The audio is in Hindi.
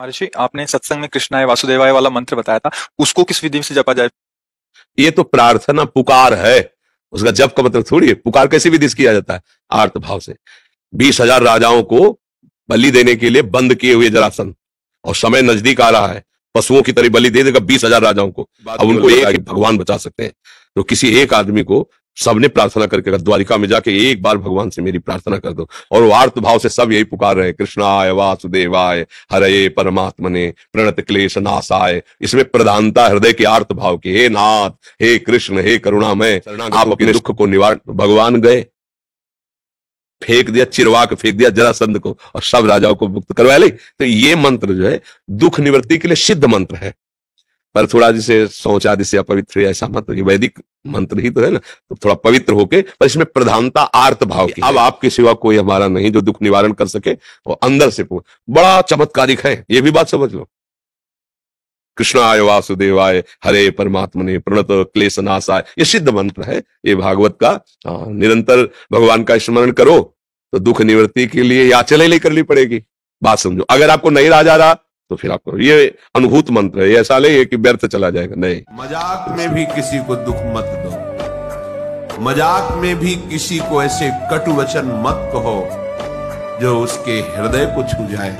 महर्षि आपने सत्संग में कृष्णाय वासुदेवाय वाला मंत्र बताया था उसको किस विधि से जपा जाए ये तो प्रार्थना पुकार है उसका जप का मतलब थोड़ी है पुकार कैसे विधि से किया जाता है आर्थ भाव से बीस हजार राजाओं को बलि देने के लिए बंद किए हुए जरासन और समय नजदीक आ रहा है पशुओं की तरह बलि दे देगा बीस हजार राजाओं को अब तो उनको एक भगवान बचा सकते हैं तो किसी एक आदमी को सबने प्रार्थना करके द्वारिका में जाके एक बार भगवान से मेरी प्रार्थना कर दो और वो आर्त भाव से सब यही पुकार रहे कृष्णाय वासुदेवाय परमात्मा ने प्रणत क्लेश आय इसमें प्रधानता हृदय के आर्त भाव की हे नाथ हे कृष्ण हे करुणामय आप अपने दुख को निवारण भगवान गए फेंक दिया चिरवा फेंक दिया जरासंध को और सब राजाओं को मुक्त करवा ले तो ये मंत्र जो है दुख निवृत्ति के लिए सिद्ध मंत्र है पर थोड़ा जिसे शौच आदि से अपवित्र ऐसा मत ये वैदिक मंत्र ही तो है ना तो थोड़ा पवित्र होके पर इसमें प्रधानता आर्त भाव की अब आपके सिवा कोई हमारा नहीं जो दुख निवारण कर सके वो अंदर से बड़ा चमत्कारिक है ये भी बात समझ लो कृष्ण आय वासुदेव आय हरे ने प्रणत क्लेश नाशाय ये सिद्ध मंत्र है ये भागवत का निरंतर भगवान का स्मरण करो तो दुख निवृत्ति के लिए याचना ही नहीं करनी पड़ेगी बात समझो अगर आपको नहीं राजा रहा तो फिर आपको ये अनुभूत मंत्र है ऐसा ले कि व्यर्थ चला जाएगा नहीं मजाक में भी किसी को दुख मत दो मजाक में भी किसी को ऐसे कटु वचन मत कहो जो उसके हृदय को छू जाए